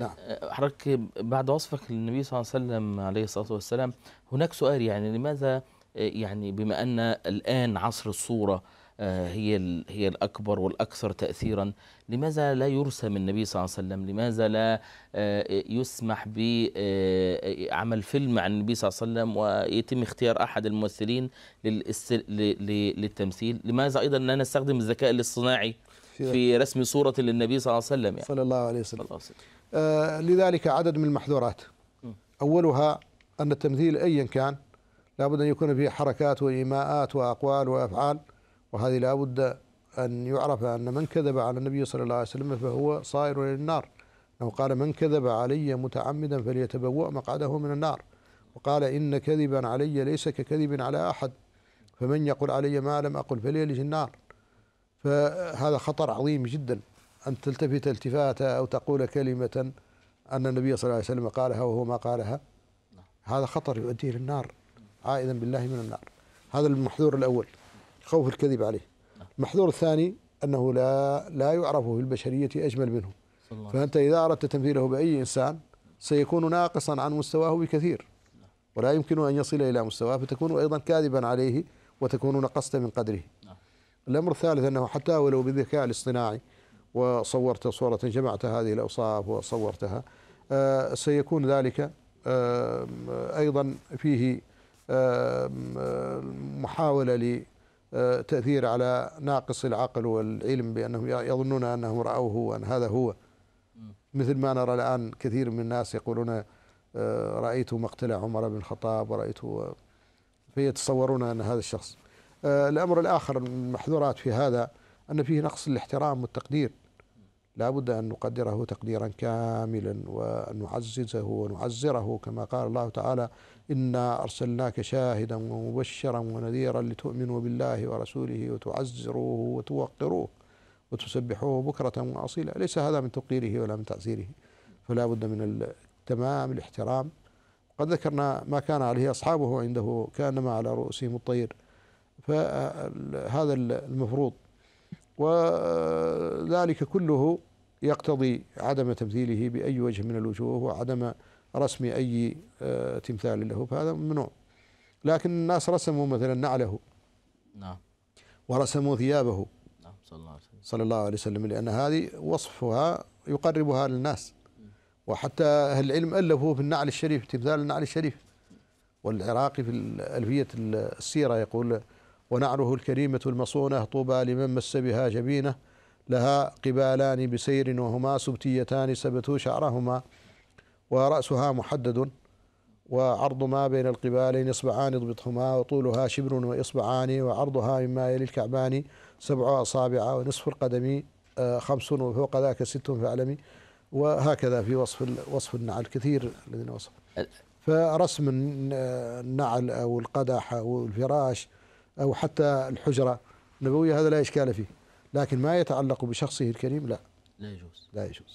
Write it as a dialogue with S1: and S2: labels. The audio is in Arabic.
S1: نعم آه، حضرتك بعد وصفك للنبي صلى الله عليه وسلم عليه الصلاه والسلام هناك سؤال يعني لماذا آه، يعني بما ان الان عصر الصوره آه، هي هي الاكبر والاكثر تاثيرا لماذا لا يرسم النبي صلى الله عليه وسلم لماذا لا يسمح بعمل فيلم عن النبي صلى الله عليه وسلم ويتم اختيار احد الممثلين للتمثيل لماذا ايضا لا نستخدم الذكاء الاصطناعي في رسم صوره للنبي صلى الله عليه وسلم يعني. صلى
S2: الله عليه وسلم آه، لذلك عدد من المحظورات أولها أن التمثيل أيا كان لابد أن يكون فيه حركات وإيماءات وأقوال وأفعال وهذه لابد أن يعرف أن من كذب على النبي صلى الله عليه وسلم فهو صائر إلى النار أنه قال من كذب علي متعمدا فليتبوأ مقعده من النار وقال إن كذبا علي ليس ككذب على أحد فمن يقول علي ما لم أقل فليلج النار فهذا خطر عظيم جدا أن تلتفت التفاتة أو تقول كلمة أن النبي صلى الله عليه وسلم قالها وهو ما قالها هذا خطر يؤدي إلى النار عائذا بالله من النار هذا المحذور الأول خوف الكذب عليه المحذور الثاني أنه لا لا يعرف في البشرية أجمل منه فأنت إذا أردت تمثيله بأي إنسان سيكون ناقصا عن مستواه بكثير ولا يمكن أن يصل إلى مستواه فتكون أيضا كاذبا عليه وتكون نقصت من قدره نعم. الأمر الثالث أنه حتى ولو بالذكاء الاصطناعي وصورت صورة جمعت هذه الأوصاف وصورتها آه، سيكون ذلك آه، أيضا فيه آه، محاولة لتأثير على ناقص العقل والعلم بأنهم يظنون أنهم رأوه وأن هذا هو مثل ما نرى الآن كثير من الناس يقولون رأيت مقتل عمر بن الخطاب ورأيت فيتصورون أن هذا الشخص الأمر الآخر من المحذورات في هذا أن فيه نقص الاحترام والتقدير لا بد أن نقدره تقديرا كاملا وأن نعززه ونعزره كما قال الله تعالى إنا أرسلناك شاهدا ومبشرا ونذيرا لتؤمنوا بالله ورسوله وتعزروه وتوقروه وتسبحوه بكرة وأصيلا ليس هذا من تقديره ولا من تعزيره فلا بد من تمام الاحترام قد ذكرنا ما كان عليه أصحابه عنده كانما على رؤوسهم الطير فهذا المفروض وذلك كله يقتضي عدم تمثيله بأي وجه من الوجوه وعدم رسم أي آه، تمثال له فهذا ممنوع لكن الناس رسموا مثلا نعله نعم ورسموا ثيابه نعم صلى الله عليه وسلم صلى الله عليه وسلم لأن هذه وصفها يقربها للناس وحتى أهل العلم ألفوا في النعل الشريف تمثال النعل الشريف والعراقي في ألفية السيرة يقول ونعره الكريمة المصونة طوبى لمن مس بها جبينه لها قبالان بسير وهما سبتيتان سبتوا شعرهما ورأسها محدد وعرض ما بين القبالين إصبعان اضبطهما وطولها شبر وإصبعان وعرضها مما يلي الكعبان سبع أصابع ونصف القدم آه، خمس وفوق ذاك ست فعلمي وهكذا في وصف وصف النعل كثير الذين وصف فرسم النعل أو القدح أو الفراش أو حتى الحجرة النبوية هذا لا إشكال فيه لكن ما يتعلق بشخصه الكريم لا لا يجوز لا يجوز